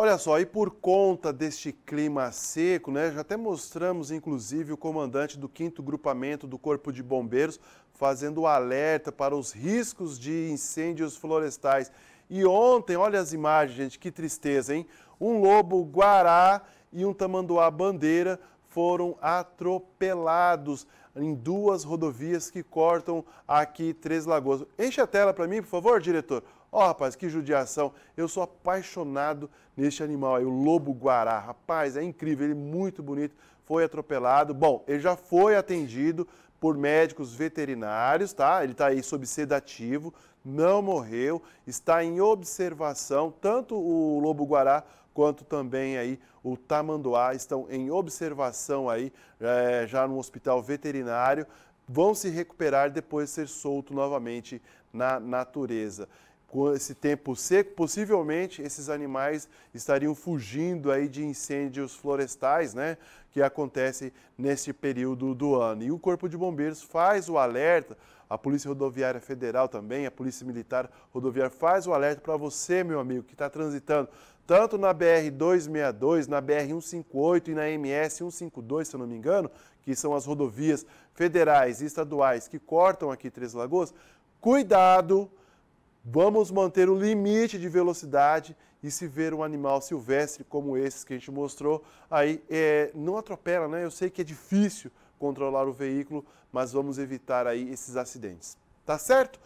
Olha só, e por conta deste clima seco, né, já até mostramos inclusive o comandante do 5 Grupamento do Corpo de Bombeiros fazendo alerta para os riscos de incêndios florestais. E ontem, olha as imagens, gente, que tristeza, hein? Um lobo guará e um tamanduá bandeira foram atropelados em duas rodovias que cortam aqui Três Lagoas. Enche a tela para mim, por favor, diretor. Ó, oh, rapaz, que judiação. Eu sou apaixonado neste animal aí, o lobo guará. Rapaz, é incrível, ele é muito bonito. Foi atropelado. Bom, ele já foi atendido por médicos veterinários, tá? Ele está aí sob sedativo, não morreu, está em observação, tanto o lobo guará quanto também aí o tamanduá estão em observação aí é, já no hospital veterinário vão se recuperar depois de ser solto novamente na natureza com esse tempo seco, possivelmente esses animais estariam fugindo aí de incêndios florestais, né, que acontecem neste período do ano. E o Corpo de Bombeiros faz o alerta, a Polícia Rodoviária Federal também, a Polícia Militar Rodoviária faz o alerta para você, meu amigo, que está transitando tanto na BR 262, na BR 158 e na MS 152, se eu não me engano, que são as rodovias federais e estaduais que cortam aqui Três Lagoas. Cuidado! Vamos manter o limite de velocidade e se ver um animal silvestre como esse que a gente mostrou, aí é, não atropela, né? Eu sei que é difícil controlar o veículo, mas vamos evitar aí esses acidentes. Tá certo?